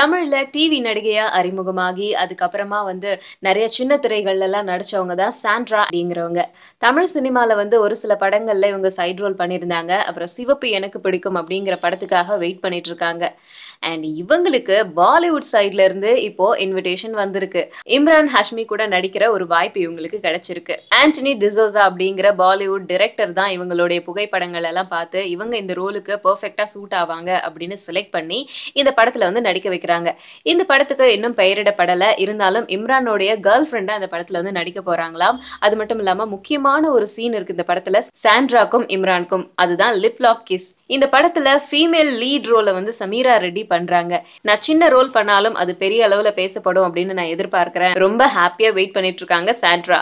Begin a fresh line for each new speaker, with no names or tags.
தமிழ்ல டிவி நடிகையா அறிமுகமாகி அதுக்கப்புறமா வந்து நிறைய சின்ன திரைகள்ல எல்லாம் நடிச்சவங்க தான் சாண்ட்ரா அப்படிங்கிறவங்க தமிழ் சினிமால வந்து ஒரு சில படங்கள்ல இவங்க சைட் ரோல் பண்ணியிருந்தாங்க அப்புறம் சிவப்பு எனக்கு பிடிக்கும் அப்படிங்கிற படத்துக்காக வெயிட் பண்ணிட்டு இருக்காங்க அண்ட் இவங்களுக்கு பாலிவுட் சைட்ல இருந்து இப்போ இன்விடேஷன் வந்திருக்கு இம்ரான் ஹஷ்மி கூட நடிக்கிற ஒரு வாய்ப்பு இவங்களுக்கு கிடைச்சிருக்கு ஆண்டனி டிசோசா அப்படிங்கிற பாலிவுட் டிரெக்டர் தான் இவங்களுடைய புகைப்படங்கள் எல்லாம் பார்த்து இவங்க இந்த ரோலுக்கு பர்ஃபெக்டா சூட் ஆவாங்க அப்படின்னு செலக்ட் பண்ணி இந்த படத்துல வந்து நடிக்க வைக்கிறாங்க இருக்கிறாங்க இந்த படத்துக்கு இன்னும் பெயரிடப்படல இருந்தாலும் இம்ரானுடைய கேர்ள் ஃப்ரெண்டா அந்த படத்துல வந்து நடிக்க போறாங்களாம் அது மட்டும் இல்லாம முக்கியமான ஒரு சீன் இருக்கு இந்த படத்துல சாண்ட்ராக்கும் இம்ரான்க்கும் அதுதான் லிப் லாக் கிஸ் இந்த படத்துல ஃபீமேல் லீட் ரோல வந்து சமீரா ரெட்டி பண்றாங்க நான் சின்ன ரோல் பண்ணாலும் அது பெரிய அளவுல பேசப்படும் அப்படின்னு நான் எதிர்பார்க்கிறேன் ரொம்ப ஹாப்பியா வெயிட் பண்ணிட்டு இருக்காங்க சாண்ட்ரா